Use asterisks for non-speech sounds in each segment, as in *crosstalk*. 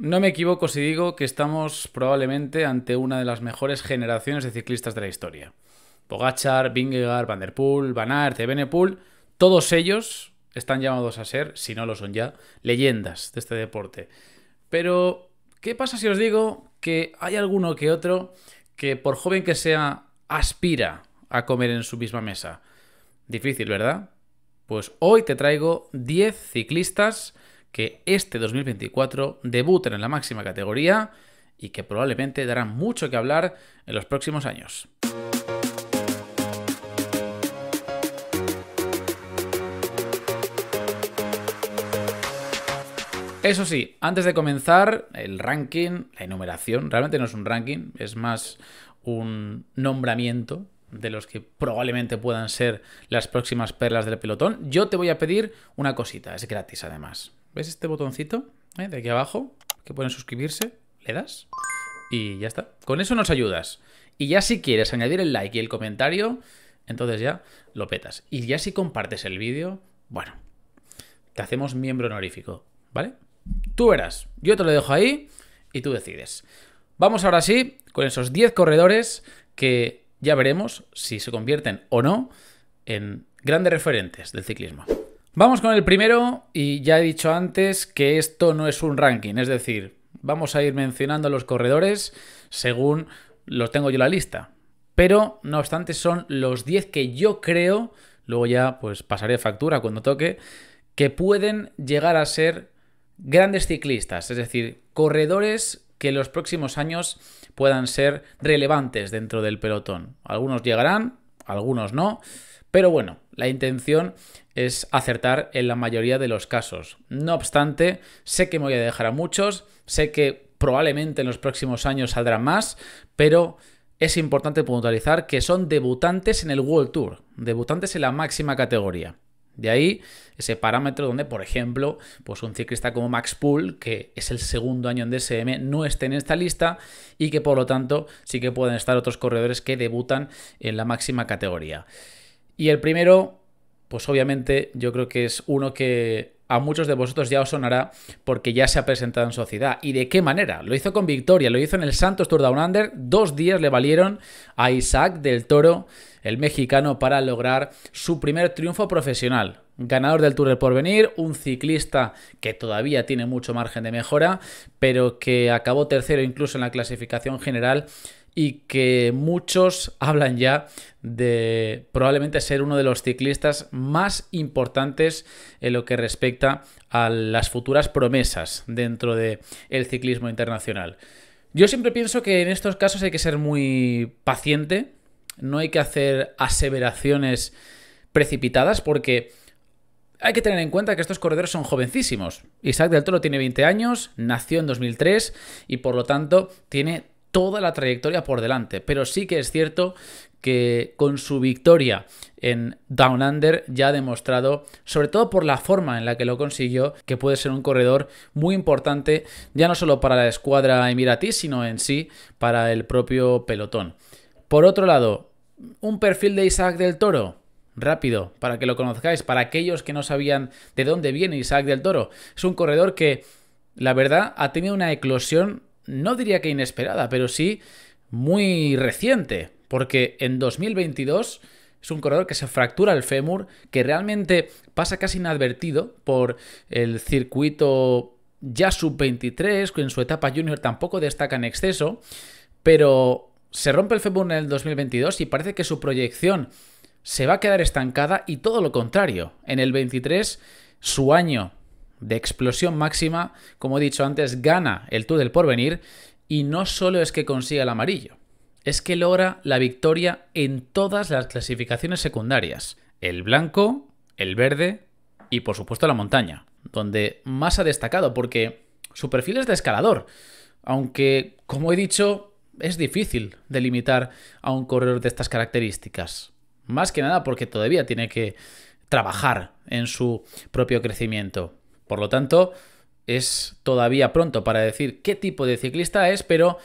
No me equivoco si digo que estamos probablemente ante una de las mejores generaciones de ciclistas de la historia. Bogachar, Vingegaard, Van der Poel, Van Aert, todos ellos están llamados a ser, si no lo son ya, leyendas de este deporte. Pero, ¿qué pasa si os digo que hay alguno que otro que, por joven que sea, aspira a comer en su misma mesa? Difícil, ¿verdad? Pues hoy te traigo 10 ciclistas que este 2024 debuten en la máxima categoría y que probablemente darán mucho que hablar en los próximos años. Eso sí, antes de comenzar, el ranking, la enumeración, realmente no es un ranking, es más un nombramiento de los que probablemente puedan ser las próximas perlas del pelotón. Yo te voy a pedir una cosita, es gratis además. ¿Ves este botoncito eh, de aquí abajo que pueden suscribirse? Le das y ya está. Con eso nos ayudas. Y ya si quieres añadir el like y el comentario, entonces ya lo petas. Y ya si compartes el vídeo, bueno, te hacemos miembro honorífico, ¿vale? Tú verás. Yo te lo dejo ahí y tú decides. Vamos ahora sí con esos 10 corredores que ya veremos si se convierten o no en grandes referentes del ciclismo. Vamos con el primero y ya he dicho antes que esto no es un ranking, es decir, vamos a ir mencionando los corredores según los tengo yo la lista. Pero, no obstante, son los 10 que yo creo, luego ya pues pasaré factura cuando toque, que pueden llegar a ser grandes ciclistas, es decir, corredores que en los próximos años puedan ser relevantes dentro del pelotón. Algunos llegarán, algunos no, pero bueno, la intención es acertar en la mayoría de los casos. No obstante, sé que me voy a dejar a muchos, sé que probablemente en los próximos años saldrá más, pero es importante puntualizar que son debutantes en el World Tour, debutantes en la máxima categoría. De ahí ese parámetro donde, por ejemplo, pues un ciclista como Max Pool, que es el segundo año en DSM, no esté en esta lista y que por lo tanto sí que pueden estar otros corredores que debutan en la máxima categoría. Y el primero, pues obviamente yo creo que es uno que a muchos de vosotros ya os sonará porque ya se ha presentado en sociedad. ¿Y de qué manera? Lo hizo con victoria, lo hizo en el Santos Tour Down Under. Dos días le valieron a Isaac del Toro, el mexicano, para lograr su primer triunfo profesional. Ganador del Tour del Porvenir, un ciclista que todavía tiene mucho margen de mejora, pero que acabó tercero incluso en la clasificación general y que muchos hablan ya de probablemente ser uno de los ciclistas más importantes en lo que respecta a las futuras promesas dentro del ciclismo internacional. Yo siempre pienso que en estos casos hay que ser muy paciente, no hay que hacer aseveraciones precipitadas porque hay que tener en cuenta que estos corredores son jovencísimos. Isaac del Toro tiene 20 años, nació en 2003 y por lo tanto tiene toda la trayectoria por delante. Pero sí que es cierto que con su victoria en Down Under ya ha demostrado, sobre todo por la forma en la que lo consiguió, que puede ser un corredor muy importante, ya no solo para la escuadra emiratí, sino en sí para el propio pelotón. Por otro lado, un perfil de Isaac del Toro, rápido, para que lo conozcáis, para aquellos que no sabían de dónde viene Isaac del Toro. Es un corredor que, la verdad, ha tenido una eclosión no diría que inesperada, pero sí muy reciente, porque en 2022 es un corredor que se fractura el fémur, que realmente pasa casi inadvertido por el circuito ya sub-23, que en su etapa junior tampoco destaca en exceso, pero se rompe el fémur en el 2022 y parece que su proyección se va a quedar estancada y todo lo contrario. En el 23, su año de explosión máxima, como he dicho antes, gana el Tour del Porvenir y no solo es que consiga el amarillo, es que logra la victoria en todas las clasificaciones secundarias, el blanco, el verde y por supuesto la montaña, donde más ha destacado porque su perfil es de escalador, aunque como he dicho es difícil delimitar a un corredor de estas características, más que nada porque todavía tiene que trabajar en su propio crecimiento. Por lo tanto, es todavía pronto para decir qué tipo de ciclista es, pero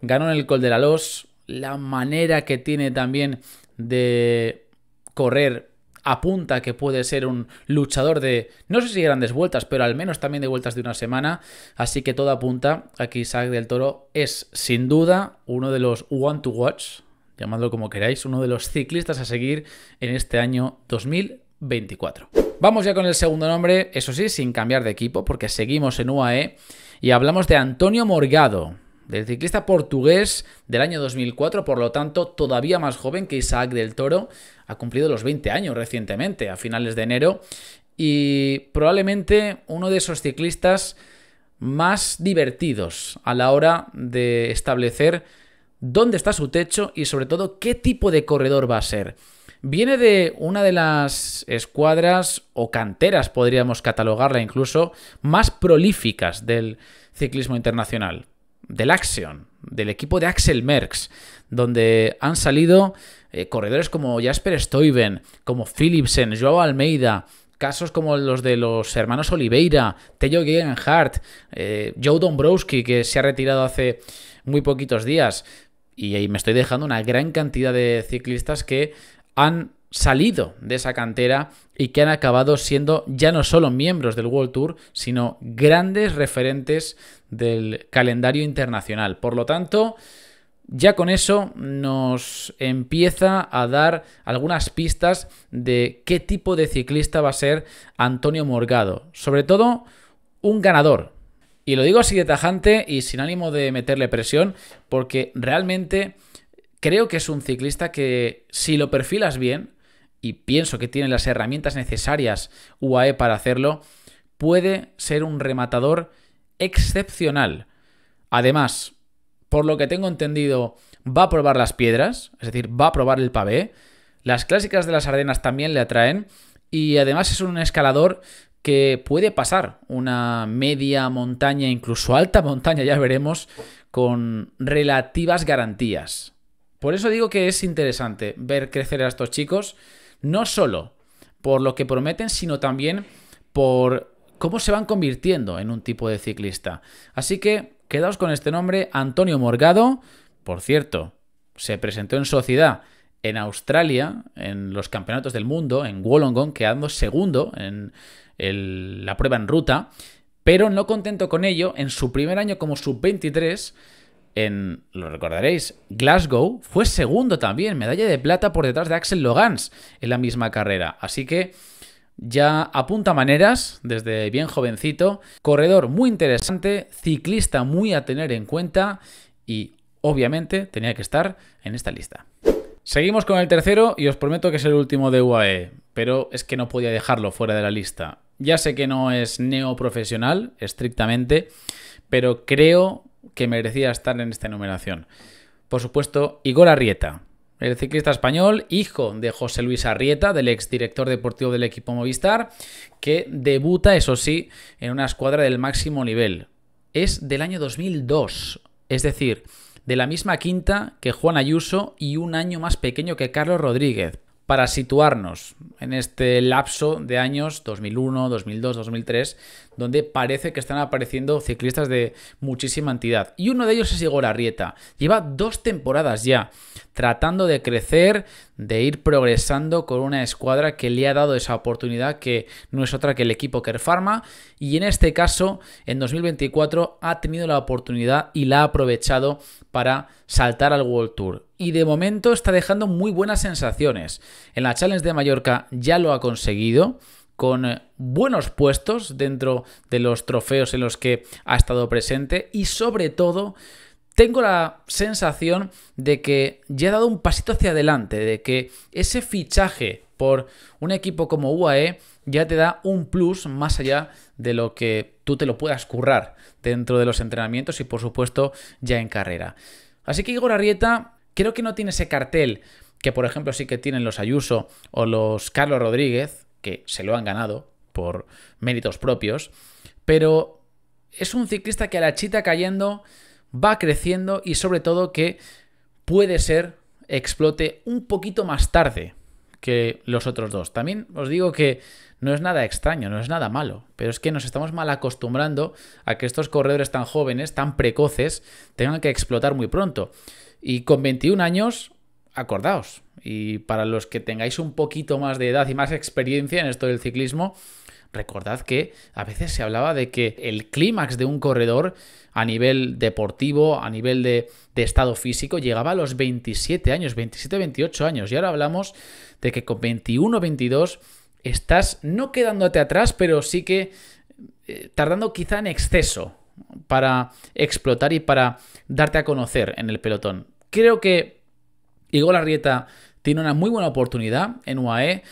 ganó en el Col de la Los, la manera que tiene también de correr apunta que puede ser un luchador de, no sé si grandes vueltas, pero al menos también de vueltas de una semana. Así que todo apunta aquí que Isaac del Toro es sin duda uno de los one to watch, llamadlo como queráis, uno de los ciclistas a seguir en este año 2024. Vamos ya con el segundo nombre, eso sí, sin cambiar de equipo, porque seguimos en UAE y hablamos de Antonio Morgado, del ciclista portugués del año 2004, por lo tanto todavía más joven que Isaac del Toro, ha cumplido los 20 años recientemente, a finales de enero, y probablemente uno de esos ciclistas más divertidos a la hora de establecer dónde está su techo y sobre todo qué tipo de corredor va a ser. Viene de una de las escuadras o canteras, podríamos catalogarla incluso, más prolíficas del ciclismo internacional, del Axion, del equipo de Axel Merckx, donde han salido eh, corredores como Jasper Stuyven, como Philipsen, Joao Almeida, casos como los de los hermanos Oliveira, Tello Gegenhardt, eh, Joe Dombrowski, que se ha retirado hace muy poquitos días. Y ahí me estoy dejando una gran cantidad de ciclistas que han salido de esa cantera y que han acabado siendo ya no solo miembros del World Tour, sino grandes referentes del calendario internacional. Por lo tanto, ya con eso nos empieza a dar algunas pistas de qué tipo de ciclista va a ser Antonio Morgado. Sobre todo, un ganador. Y lo digo así de tajante y sin ánimo de meterle presión, porque realmente Creo que es un ciclista que si lo perfilas bien, y pienso que tiene las herramientas necesarias UAE para hacerlo, puede ser un rematador excepcional. Además, por lo que tengo entendido, va a probar las piedras, es decir, va a probar el pavé. Las clásicas de las Ardenas también le atraen y además es un escalador que puede pasar una media montaña, incluso alta montaña, ya veremos, con relativas garantías. Por eso digo que es interesante ver crecer a estos chicos, no solo por lo que prometen, sino también por cómo se van convirtiendo en un tipo de ciclista. Así que quedaos con este nombre, Antonio Morgado. Por cierto, se presentó en sociedad en Australia, en los campeonatos del mundo, en Wollongong, quedando segundo en la prueba en ruta. Pero no contento con ello, en su primer año como sub-23, en, lo recordaréis, Glasgow, fue segundo también, medalla de plata por detrás de Axel Logans en la misma carrera. Así que ya apunta maneras desde bien jovencito, corredor muy interesante, ciclista muy a tener en cuenta y obviamente tenía que estar en esta lista. Seguimos con el tercero y os prometo que es el último de UAE, pero es que no podía dejarlo fuera de la lista. Ya sé que no es neoprofesional, estrictamente, pero creo que merecía estar en esta enumeración. Por supuesto, Igor Arrieta, el ciclista español, hijo de José Luis Arrieta, del exdirector deportivo del equipo Movistar, que debuta, eso sí, en una escuadra del máximo nivel. Es del año 2002, es decir, de la misma quinta que Juan Ayuso y un año más pequeño que Carlos Rodríguez. Para situarnos en este lapso de años 2001, 2002, 2003, donde parece que están apareciendo ciclistas de muchísima entidad. Y uno de ellos es Igor Arrieta. Lleva dos temporadas ya tratando de crecer, de ir progresando con una escuadra que le ha dado esa oportunidad que no es otra que el equipo Kerfarma. Y en este caso, en 2024 ha tenido la oportunidad y la ha aprovechado para saltar al World Tour. Y de momento está dejando muy buenas sensaciones. En la Challenge de Mallorca ya lo ha conseguido con eh, buenos puestos dentro de los trofeos en los que ha estado presente y sobre todo tengo la sensación de que ya ha dado un pasito hacia adelante, de que ese fichaje por un equipo como UAE ya te da un plus más allá de lo que tú te lo puedas currar dentro de los entrenamientos y por supuesto ya en carrera. Así que Igor Arrieta creo que no tiene ese cartel que por ejemplo sí que tienen los Ayuso o los Carlos Rodríguez, que se lo han ganado por méritos propios, pero es un ciclista que a la chita cayendo va creciendo y sobre todo que puede ser explote un poquito más tarde que los otros dos. También os digo que no es nada extraño, no es nada malo, pero es que nos estamos mal acostumbrando a que estos corredores tan jóvenes, tan precoces, tengan que explotar muy pronto. Y con 21 años acordaos. Y para los que tengáis un poquito más de edad y más experiencia en esto del ciclismo, recordad que a veces se hablaba de que el clímax de un corredor a nivel deportivo, a nivel de, estado físico, llegaba a los 27 años, 27, 28 años. Y ahora hablamos de que con 21, 22 estás no quedándote atrás, pero sí que eh, tardando quizá en exceso para explotar y para darte a conocer en el pelotón. Creo que Igor Arrieta tiene una muy buena oportunidad en UAE.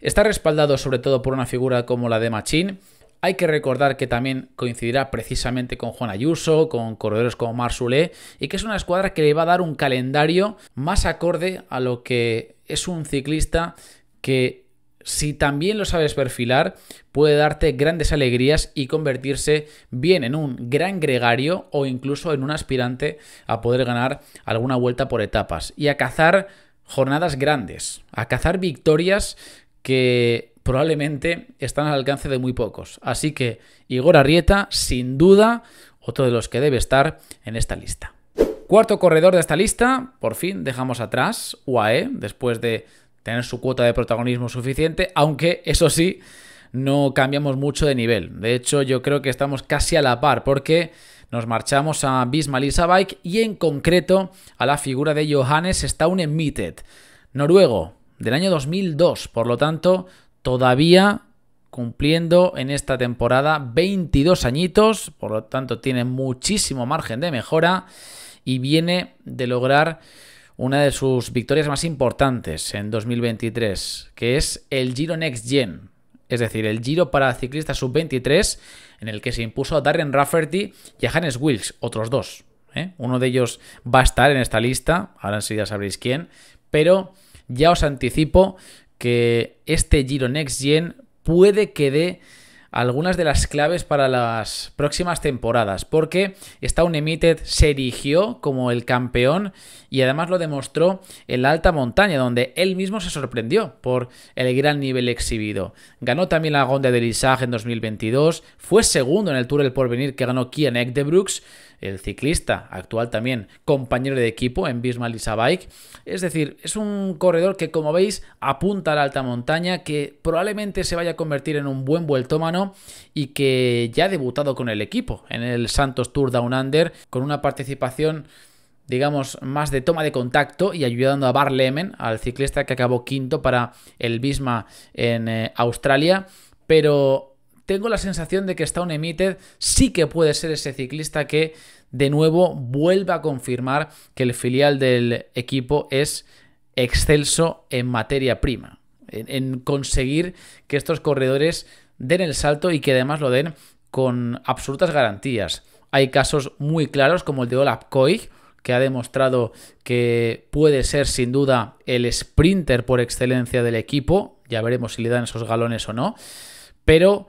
Está respaldado sobre todo por una figura como la de Machín. Hay que recordar que también coincidirá precisamente con Juan Ayuso, con corredores como Marsulé, y que es una escuadra que le va a dar un calendario más acorde a lo que es un ciclista que si también lo sabes perfilar, puede darte grandes alegrías y convertirse bien en un gran gregario o incluso en un aspirante a poder ganar alguna vuelta por etapas y a cazar jornadas grandes, a cazar victorias que probablemente están al alcance de muy pocos. Así que Igor Arrieta, sin duda, otro de los que debe estar en esta lista. Cuarto corredor de esta lista, por fin dejamos atrás UAE, después de tener su cuota de protagonismo suficiente, aunque eso sí, no cambiamos mucho de nivel. De hecho, yo creo que estamos casi a la par porque nos marchamos a Bismarck y Bike y en concreto a la figura de Johannes Emitted, noruego, del año 2002. Por lo tanto, todavía cumpliendo en esta temporada 22 añitos, por lo tanto tiene muchísimo margen de mejora y viene de lograr una de sus victorias más importantes en 2023, que es el Giro Next Gen, es decir, el Giro para ciclistas sub-23, en el que se impuso a Darren Rafferty y a Hannes Wilkes, otros dos. ¿eh? Uno de ellos va a estar en esta lista, ahora sí ya sabréis quién, pero ya os anticipo que este Giro Next Gen puede que dé algunas de las claves para las próximas temporadas, porque esta Unlimited se erigió como el campeón y además lo demostró en la alta montaña, donde él mismo se sorprendió por el gran nivel exhibido. Ganó también la Gonda de Rissage en 2022, fue segundo en el Tour del Porvenir que ganó Kian Ekdebrooks, de Brooks, el ciclista actual también compañero de equipo en Bismarck Bike. Es decir, es un corredor que como veis apunta a la alta montaña, que probablemente se vaya a convertir en un buen vueltómano y que ya ha debutado con el equipo en el Santos Tour Down Under con una participación digamos, más de toma de contacto y ayudando a Bar Lemen, al ciclista que acabó quinto para el Bisma en eh, Australia. Pero tengo la sensación de que Stone Emitted sí que puede ser ese ciclista que de nuevo vuelva a confirmar que el filial del equipo es excelso en materia prima, en, conseguir que estos corredores den el salto y que además lo den con absolutas garantías. Hay casos muy claros como el de Olaf Koig, que ha demostrado que puede ser sin duda el sprinter por excelencia del equipo. Ya veremos si le dan esos galones o no. Pero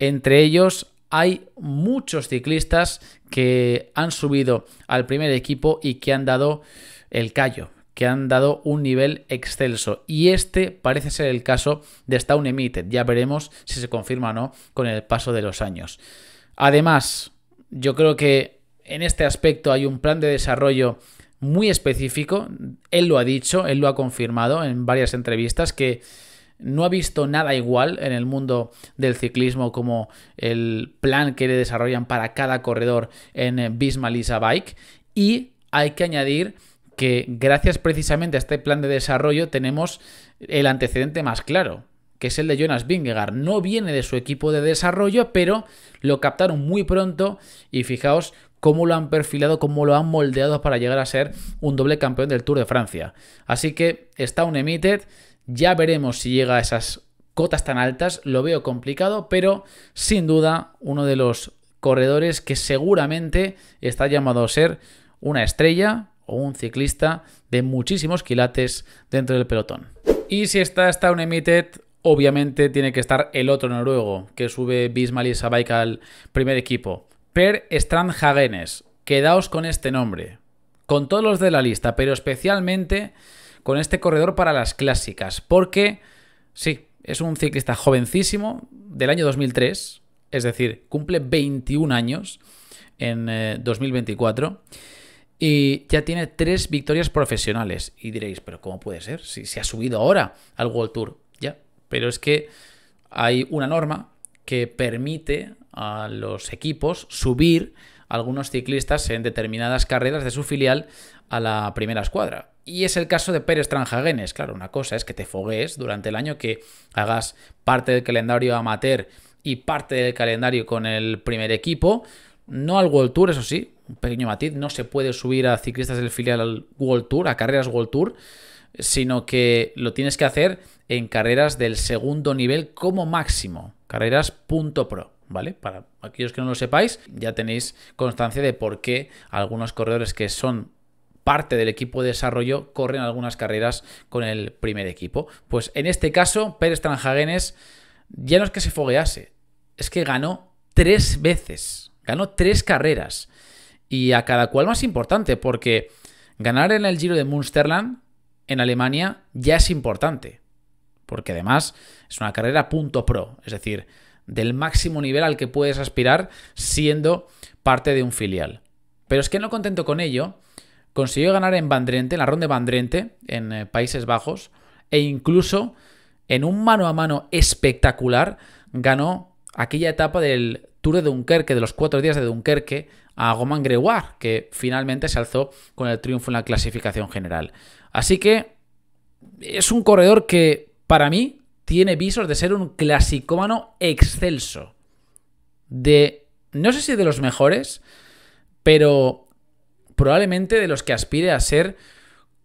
entre ellos hay muchos ciclistas que han subido al primer equipo y que han dado el callo, que han dado un nivel excelso. Y este parece ser el caso de Staun Emitted. Ya veremos si se confirma o no con el paso de los años. Además, yo creo que en este aspecto hay un plan de desarrollo muy específico. Él lo ha dicho, él lo ha confirmado en varias entrevistas que no ha visto nada igual en el mundo del ciclismo como el plan que le desarrollan para cada corredor en eh, Bisma Lisa Bike. Y hay que añadir que gracias precisamente a este plan de desarrollo tenemos el antecedente más claro, que es el de Jonas Vingegaard. No viene de su equipo de desarrollo, pero lo captaron muy pronto y fijaos cómo lo han perfilado, cómo lo han moldeado para llegar a ser un doble campeón del Tour de Francia. Así que está un emitted. Ya veremos si llega a esas cotas tan altas, lo veo complicado, pero sin duda uno de los corredores que seguramente está llamado a ser una estrella o un ciclista de muchísimos quilates dentro del pelotón. Y si está un Emitted, obviamente tiene que estar el otro noruego que sube Bismarck y al primer equipo. Per Strand Quedaos con este nombre. Con todos los de la lista, pero especialmente con este corredor para las clásicas, porque sí, es un ciclista jovencísimo del año 2003, es decir, cumple 21 años en 2024 eh, y ya tiene tres victorias profesionales. Y diréis, pero ¿cómo puede ser? Si se ha subido ahora al World Tour, ya. Pero es que hay una norma que permite a los equipos subir algunos ciclistas en determinadas carreras de su filial a la primera escuadra. Y es el caso de Pérez Tranjagenes. Claro, una cosa es que te foguees durante el año, que hagas parte del calendario amateur y parte del calendario con el primer equipo. No al World Tour, eso sí, un pequeño matiz, no se puede subir a ciclistas del filial al World Tour, a carreras World Tour, sino que lo tienes que hacer en carreras del segundo nivel como máximo, carreras.pro, ¿vale? Para aquellos que no lo sepáis, ya tenéis constancia de por qué algunos corredores que son parte del equipo de desarrollo corren algunas carreras con el primer equipo. Pues en este caso, Pérez Tranjagenes ya no es que se foguease, es que ganó tres veces, ganó tres carreras. Y a cada cual más importante, porque ganar en el Giro de Münsterland, en Alemania, ya es importante. Porque además es una carrera punto pro, es decir, del máximo nivel al que puedes aspirar siendo parte de un filial. Pero es que no contento con ello, consiguió ganar en Bandrente, en la ronda de Bandrente, en eh, Países Bajos, e incluso en un mano a mano espectacular ganó aquella etapa del Tour de Dunkerque, de los cuatro días de Dunkerque, a Goman Gregoire, que finalmente se alzó con el triunfo en la clasificación general. Así que es un corredor que, para mí, tiene visos de ser un clasicómano excelso. De, no sé si de los mejores, pero probablemente de los que aspire a ser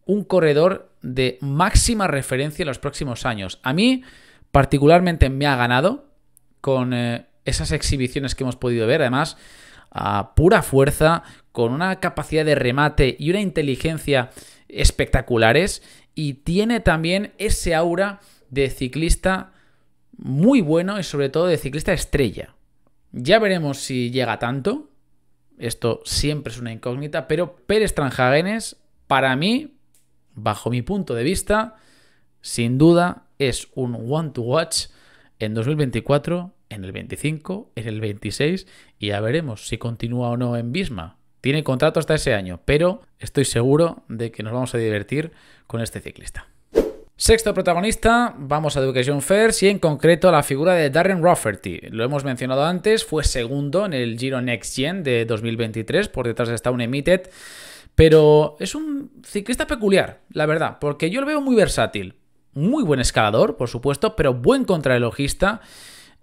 un corredor de máxima referencia en los próximos años. A mí particularmente me ha ganado con eh, esas exhibiciones que hemos podido ver, además a pura fuerza, con una capacidad de remate y una inteligencia espectaculares y tiene también ese aura de ciclista muy bueno y sobre todo de ciclista estrella. Ya veremos si llega tanto, esto siempre es una incógnita, pero Pérez Tranjagenes, para mí, bajo mi punto de vista, sin duda es un one to watch en 2024, en el 25, en el 26 y ya veremos si continúa o no en Bisma. Tiene contrato hasta ese año, pero estoy seguro de que nos vamos a divertir con este ciclista. Sexto protagonista, vamos a Education First y en concreto a la figura de Darren Rafferty. Lo hemos mencionado antes, fue segundo en el Giro Next Gen de 2023, por detrás está un Emitted. pero es un ciclista peculiar, la verdad, porque yo lo veo muy versátil. Muy buen escalador, por supuesto, pero buen contrarrelojista,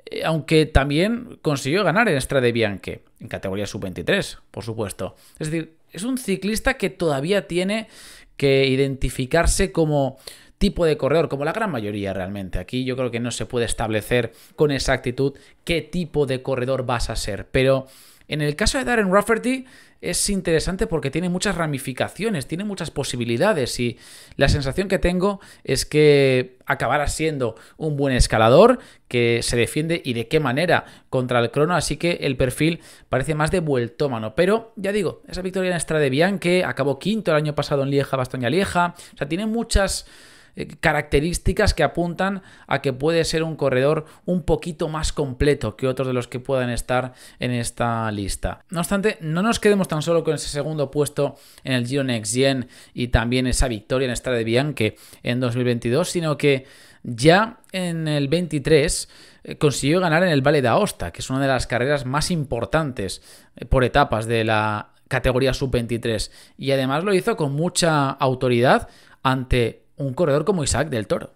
eh, aunque también consiguió ganar en Strade Bianche, en categoría sub-23, por supuesto. Es decir, es un ciclista que todavía tiene que identificarse como tipo de corredor, como la gran mayoría realmente. Aquí yo creo que no se puede establecer con exactitud qué tipo de corredor vas a ser, pero... En el caso de Darren Rafferty es interesante porque tiene muchas ramificaciones, tiene muchas posibilidades y la sensación que tengo es que acabará siendo un buen escalador que se defiende y de qué manera contra el crono, así que el perfil parece más de vueltómano. Pero ya digo, esa victoria en de Bianque acabó quinto el año pasado en Lieja, Bastoña Lieja, o sea, tiene muchas eh, características que apuntan a que puede ser un corredor un poquito más completo que otros de los que puedan estar en esta lista. No obstante, no nos quedemos tan solo con ese segundo puesto en el Giro Next Gen y también esa victoria en Estrada de Bianque en 2022, sino que ya en el 23 eh, consiguió ganar en el Valle de Aosta, que es una de las carreras más importantes eh, por etapas de la categoría sub-23. Y además lo hizo con mucha autoridad ante un corredor como Isaac del Toro.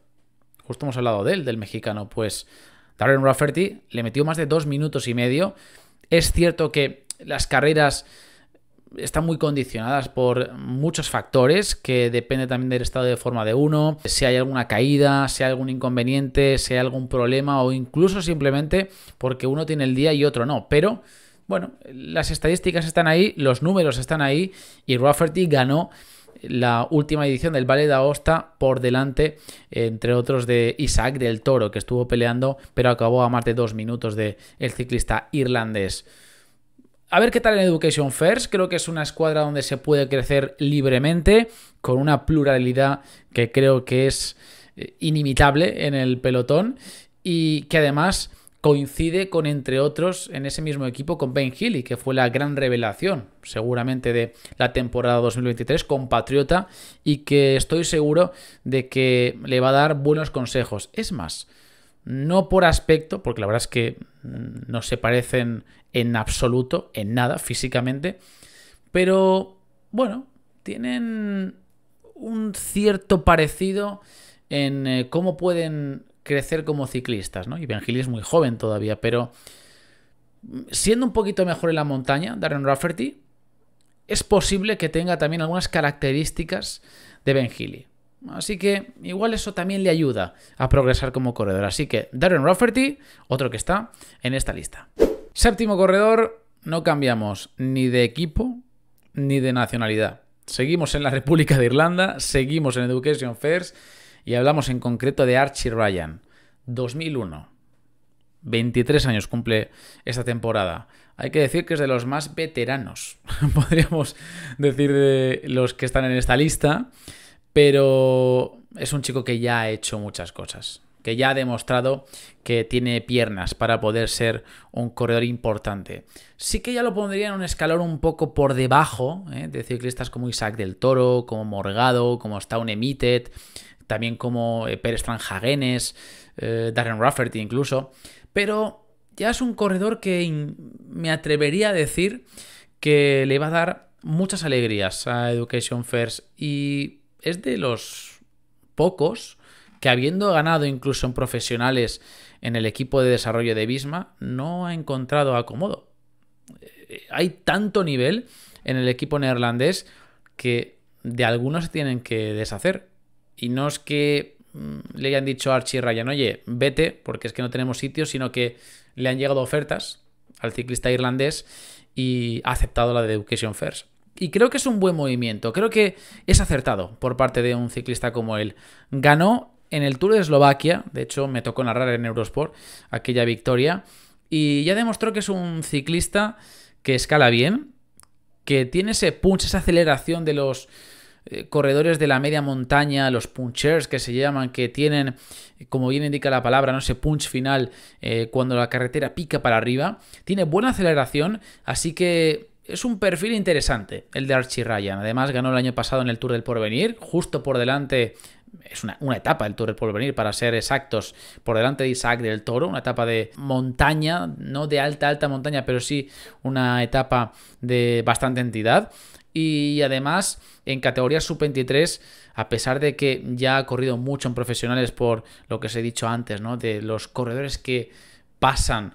Justo hemos hablado de él, del mexicano. Pues Darren Rafferty le metió más de dos minutos y medio. Es cierto que las carreras están muy condicionadas por muchos factores que depende también del estado de forma de uno, si hay alguna caída, si hay algún inconveniente, si hay algún problema o incluso simplemente porque uno tiene el día y otro no. Pero bueno, las estadísticas están ahí, los números están ahí y Rafferty ganó la última edición del Valle de Aosta por delante, entre otros, de Isaac del Toro, que estuvo peleando, pero acabó a más de dos minutos del el ciclista irlandés. A ver qué tal en Education First. Creo que es una escuadra donde se puede crecer libremente, con una pluralidad que creo que es eh, inimitable en el pelotón y que además coincide con, entre otros, en ese mismo equipo con Ben Healy, que fue la gran revelación seguramente de la temporada 2023, compatriota, y que estoy seguro de que le va a dar buenos consejos. Es más, no por aspecto, porque la verdad es que no se parecen en absoluto, en nada físicamente, pero bueno, tienen un cierto parecido en eh, cómo pueden crecer como ciclistas, ¿no? Y Healy es muy joven todavía, pero siendo un poquito mejor en la montaña, Darren Rafferty, es posible que tenga también algunas características de Ben Healy. Así que igual eso también le ayuda a progresar como corredor. Así que Darren Rafferty, otro que está en esta lista. Séptimo corredor, no cambiamos ni de equipo ni de nacionalidad. Seguimos en la República de Irlanda, seguimos en Education First y hablamos en concreto de Archie Ryan, 2001. 23 años cumple esta temporada. Hay que decir que es de los más veteranos, *laughs* podríamos decir, de los que están en esta lista, pero es un chico que ya ha hecho muchas cosas, que ya ha demostrado que tiene piernas para poder ser un corredor importante. Sí que ya lo pondría en un escalón un poco por debajo ¿eh? de ciclistas como Isaac del Toro, como Morgado, como Staun Emitted también como eh, Per Strandhagenes, Hagenes, eh, Darren Rafferty incluso, pero ya es un corredor que me atrevería a decir que le va a dar muchas alegrías a Education First y es de los pocos que habiendo ganado incluso en profesionales en el equipo de desarrollo de Bisma, no ha encontrado acomodo. Eh, hay tanto nivel en el equipo neerlandés que de algunos se tienen que deshacer. Y no es que mm, le hayan dicho a Archie Ryan, oye, vete, porque es que no tenemos sitio, sino que le han llegado ofertas al ciclista irlandés y ha aceptado la de Education First. Y creo que es un buen movimiento, creo que es acertado por parte de un ciclista como él. Ganó en el Tour de Eslovaquia, de hecho me tocó narrar en Eurosport aquella victoria, y ya demostró que es un ciclista que escala bien, que tiene ese punch, esa aceleración de los eh, corredores de la media montaña, los punchers que se llaman, que tienen, como bien indica la palabra, no sé, punch final eh, cuando la carretera pica para arriba. Tiene buena aceleración, así que es un perfil interesante el de Archie Ryan. Además ganó el año pasado en el Tour del Porvenir, justo por delante es una, una, etapa del Tour del Porvenir, para ser exactos, por delante de Isaac del Toro, una etapa de montaña, no de alta, alta montaña, pero sí una etapa de bastante entidad. Y además, en categoría sub-23, a pesar de que ya ha corrido mucho en profesionales por lo que os he dicho antes, ¿no? De los corredores que pasan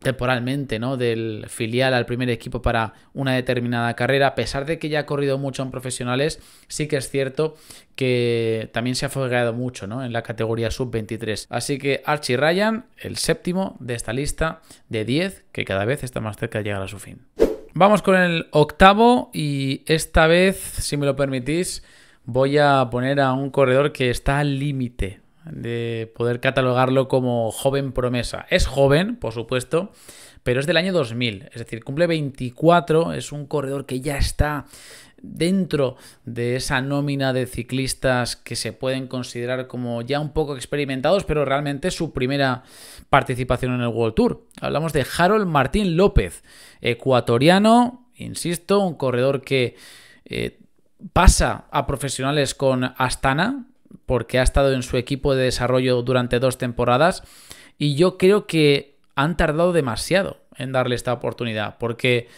temporalmente, ¿no? Del filial al primer equipo para una determinada carrera. A pesar de que ya ha corrido mucho en profesionales, sí que es cierto que también se ha fogueado mucho, En la categoría sub-23. Así que Archie Ryan, el séptimo de esta lista de 10, que cada vez está más cerca de llegar a su fin. Vamos con el octavo y esta vez, si me lo permitís, voy a poner a un corredor que está al límite de poder catalogarlo como joven promesa. Es joven, por supuesto, pero es del año 2000, es decir, cumple 24, es un corredor que ya está dentro de esa nómina de ciclistas que se pueden considerar como ya un poco experimentados, pero realmente su primera participación en el World Tour. Hablamos de Harold Martín López, ecuatoriano, insisto, un corredor que eh, pasa a profesionales con Astana, porque ha estado en su equipo de desarrollo durante dos temporadas, y yo creo que han tardado demasiado en darle esta oportunidad, porque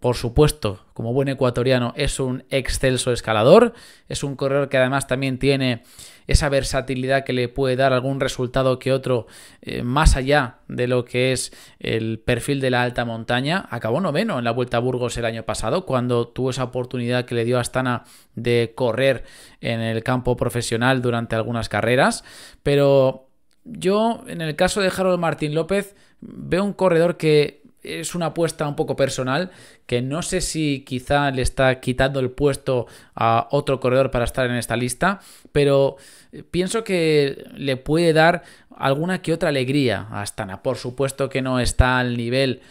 por supuesto, como buen ecuatoriano, es un excelso escalador. Es un corredor que además también tiene esa versatilidad que le puede dar algún resultado que otro eh, más allá de lo que es el perfil de la alta montaña. Acabó noveno en la Vuelta a Burgos el año pasado, cuando tuvo esa oportunidad que le dio Astana de correr en el campo profesional durante algunas carreras. Pero yo, en el caso de Harold Martín López, veo un corredor que es una apuesta un poco personal que no sé si quizá le está quitando el puesto a otro corredor para estar en esta lista, pero eh, pienso que le puede dar alguna que otra alegría a Astana. Por supuesto que no está al nivel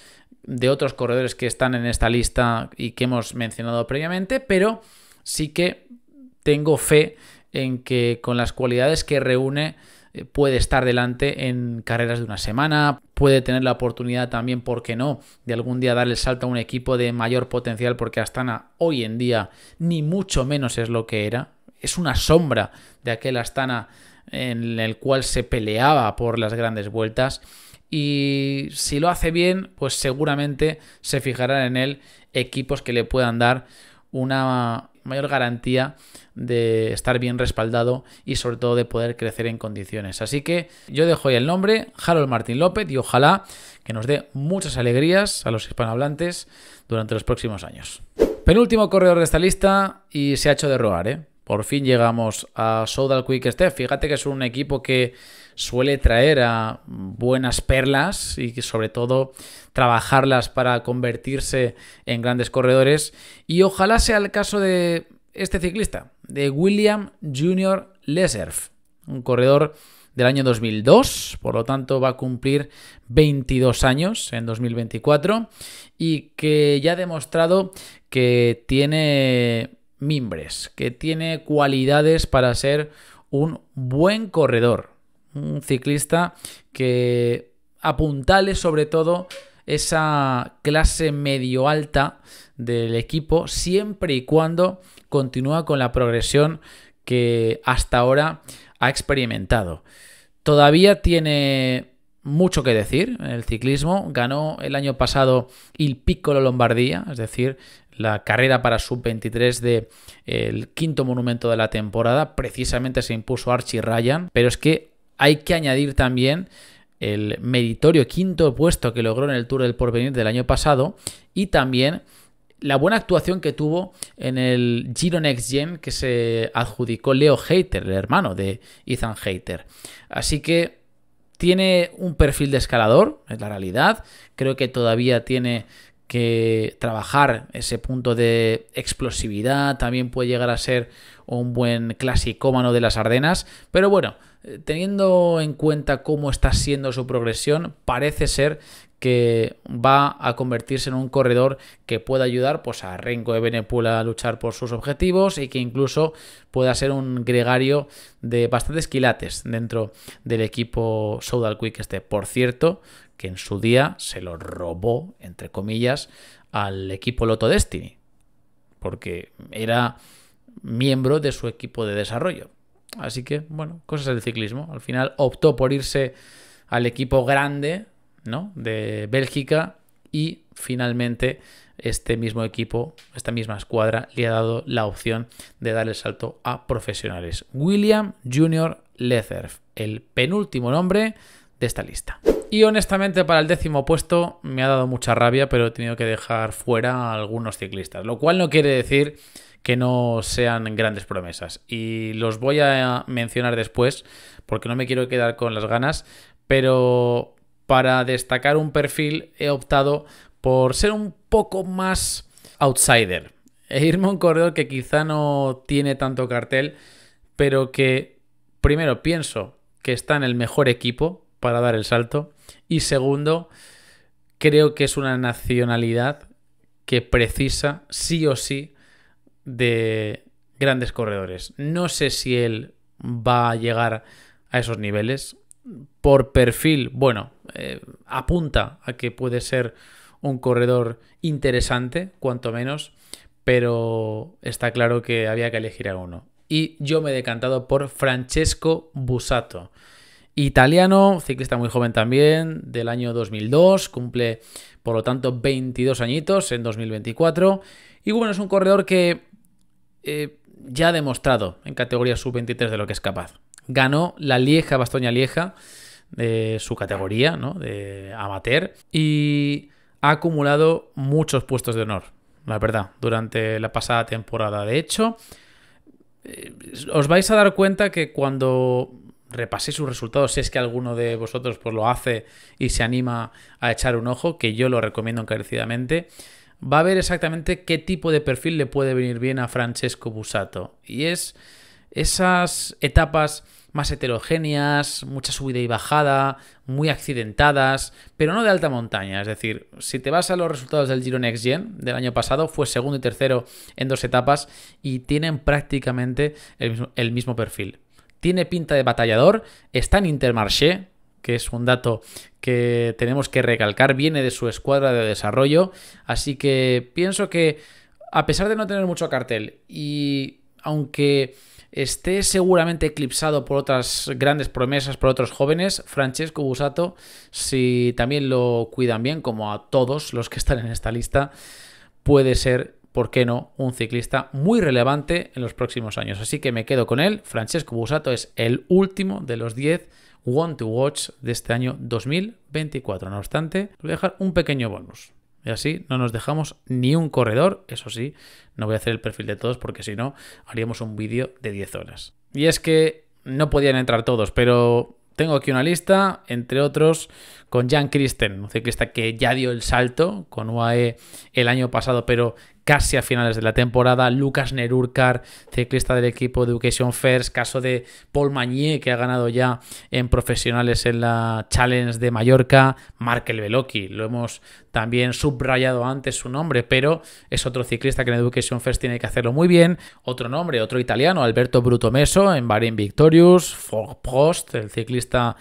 de otros corredores que están en esta lista y que hemos mencionado previamente, pero sí que tengo fe en que con las cualidades que reúne eh, puede estar delante en carreras de una semana, puede tener la oportunidad también, ¿por qué no?, de algún día dar el salto a un equipo de mayor potencial, porque Astana hoy en día ni mucho menos es lo que era, es una sombra de aquel Astana en el cual se peleaba por las grandes vueltas. Y si lo hace bien, pues seguramente se fijarán en él equipos que le puedan dar una mayor garantía de estar bien respaldado y sobre todo de poder crecer en condiciones. Así que yo dejo ahí el nombre, Harold Martín López, y ojalá que nos dé muchas alegrías a los hispanohablantes durante los próximos años. Penúltimo corredor de esta lista y se ha hecho de rogar, ¿eh? Por fin llegamos a Soudal Quick Step. Fíjate que es un equipo que suele traer a buenas perlas y sobre todo trabajarlas para convertirse en grandes corredores. Y ojalá sea el caso de este ciclista, de William Junior Leserf, un corredor del año 2002, por lo tanto va a cumplir 22 años en 2024 y que ya ha demostrado que tiene mimbres, que tiene cualidades para ser un buen corredor un ciclista que apuntale sobre todo esa clase medio alta del equipo siempre y cuando continúa con la progresión que hasta ahora ha experimentado. Todavía tiene mucho que decir en el ciclismo. Ganó el año pasado Il Piccolo Lombardía, es decir, la carrera para sub-23 del eh, el quinto monumento de la temporada. Precisamente se impuso Archie Ryan, pero es que hay que añadir también el meritorio quinto puesto que logró en el Tour del Porvenir del año pasado y también la buena actuación que tuvo en el Giro Next Gen que se adjudicó Leo Hater, el hermano de Ethan Hater. Así que tiene un perfil de escalador, es la realidad. Creo que todavía tiene que trabajar ese punto de explosividad también puede llegar a ser un buen clasicómano de las Ardenas, pero bueno, eh, teniendo en cuenta cómo está siendo su progresión, parece ser que va a convertirse en un corredor que pueda ayudar pues, a Renko de Benepula a luchar por sus objetivos y que incluso pueda ser un gregario de bastantes quilates dentro del equipo Soudal Quick este. Por cierto, que en su día se lo robó, entre comillas, al equipo Loto Destiny, porque era miembro de su equipo de desarrollo. Así que, bueno, cosas del ciclismo. Al final optó por irse al equipo grande, ¿no? De Bélgica y finalmente este mismo equipo, esta misma escuadra, le ha dado la opción de dar el salto a profesionales. William Junior Lezerf, el penúltimo nombre de esta lista. Y honestamente para el décimo puesto me ha dado mucha rabia, pero he tenido que dejar fuera a algunos ciclistas, lo cual no quiere decir que no sean grandes promesas. Y los voy a mencionar después, porque no me quiero quedar con las ganas, pero para destacar un perfil he optado por ser un poco más outsider. E irme a un corredor que quizá no tiene tanto cartel, pero que primero pienso que está en el mejor equipo para dar el salto. Y segundo, creo que es una nacionalidad que precisa sí o sí de grandes corredores. No sé si él va a llegar a esos niveles. Por perfil, bueno, eh, apunta a que puede ser un corredor interesante, cuanto menos, pero está claro que había que elegir a uno. Y yo me he decantado por Francesco Busato italiano, ciclista muy joven también, del año 2002, cumple por lo tanto 22 añitos en 2024. Y bueno, es un corredor que eh, ya ha demostrado en categoría sub-23 de lo que es capaz. Ganó la Lieja, Bastoña Lieja, de su categoría, ¿no? De amateur. Y ha acumulado muchos puestos de honor, la verdad, durante la pasada temporada. De hecho, eh, os vais a dar cuenta que cuando Repasé sus resultados si es que alguno de vosotros pues, lo hace y se anima a echar un ojo, que yo lo recomiendo encarecidamente, va a ver exactamente qué tipo de perfil le puede venir bien a Francesco Busato. Y es esas etapas más heterogéneas, mucha subida y bajada, muy accidentadas, pero no de alta montaña. Es decir, si te vas a los resultados del Giro Next Gen del año pasado, fue segundo y tercero en dos etapas y tienen prácticamente el mismo perfil tiene pinta de batallador, está en Intermarché, que es un dato que tenemos que recalcar, viene de su escuadra de desarrollo, así que pienso que a pesar de no tener mucho cartel y aunque esté seguramente eclipsado por otras grandes promesas, por otros jóvenes, Francesco Busato, si también lo cuidan bien, como a todos los que están en esta lista, puede ser ¿por qué no?, un ciclista muy relevante en los próximos años. Así que me quedo con él. Francesco Busato es el último de los 10 One to Watch de este año 2024. No obstante, voy a dejar un pequeño bonus. Y así no nos dejamos ni un corredor. Eso sí, no voy a hacer el perfil de todos porque si no, haríamos un vídeo de 10 horas. Y es que no podían entrar todos, pero tengo aquí una lista, entre otros, con Jan Christen, un ciclista que ya dio el salto con UAE el año pasado, pero casi a finales de la temporada. Lucas Nerurkar, ciclista del equipo de Education First, caso de Paul Magnier, que ha ganado ya en profesionales en la Challenge de Mallorca, Markel Veloki, lo hemos también subrayado antes su nombre, pero es otro ciclista que en Education First tiene que hacerlo muy bien. Otro nombre, otro italiano, Alberto Brutomeso en Bahrain Victorious, Ford Post, el ciclista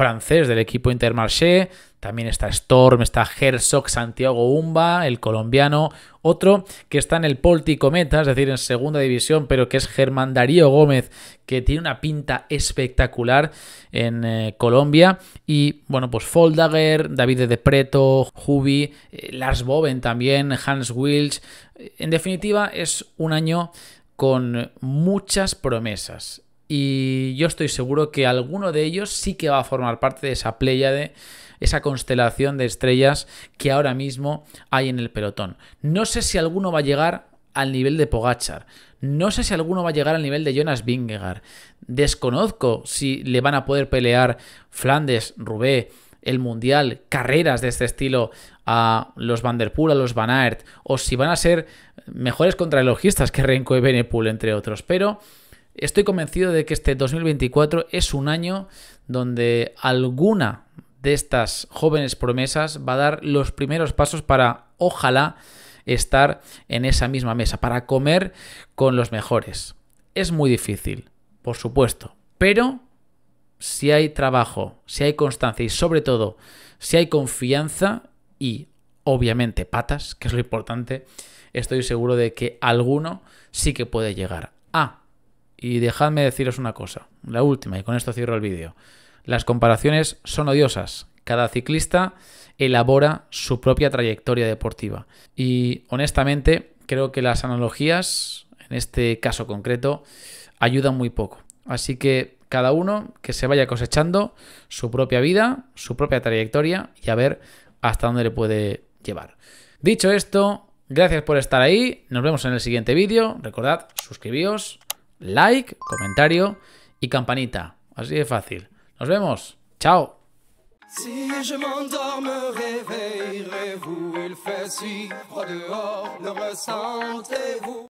francés del equipo Intermarché, también está Storm, está Herzog, Santiago Umba, el colombiano, otro que está en el Polti Cometa, es decir, en segunda división, pero que es Germán Darío Gómez, que tiene una pinta espectacular en eh, Colombia. Y bueno, pues Foldager, David de Preto, Hubi, eh, Lars Boven también, Hans Wills. En definitiva, es un año con muchas promesas y yo estoy seguro que alguno de ellos sí que va a formar parte de esa pléyade, esa constelación de estrellas que ahora mismo hay en el pelotón. No sé si alguno va a llegar al nivel de Pogachar. No sé si alguno va a llegar al nivel de Jonas Vingegaard. Desconozco si le van a poder pelear Flandes, Rubé, el Mundial, carreras de este estilo a los Poel, a los Van Aert, o si van a ser mejores elogistas que Renko y Benepool, entre otros. Pero Estoy convencido de que este 2024 es un año donde alguna de estas jóvenes promesas va a dar los primeros pasos para, ojalá, estar en esa misma mesa, para comer con los mejores. Es muy difícil, por supuesto, pero si hay trabajo, si hay constancia y sobre todo si hay confianza y obviamente patas, que es lo importante, estoy seguro de que alguno sí que puede llegar. a ah, y dejadme deciros una cosa, la última, y con esto cierro el vídeo. Las comparaciones son odiosas. Cada ciclista elabora su propia trayectoria deportiva. Y honestamente, creo que las analogías, en este caso concreto, ayudan muy poco. Así que cada uno que se vaya cosechando su propia vida, su propia trayectoria y a ver hasta dónde le puede llevar. Dicho esto, gracias por estar ahí. Nos vemos en el siguiente vídeo. Recordad, suscribíos like, comentario y campanita. Así de fácil. Nos vemos. Chao. Si je m'endorme, me réveillerez-vous, il fait si froid dehors, le ressentez-vous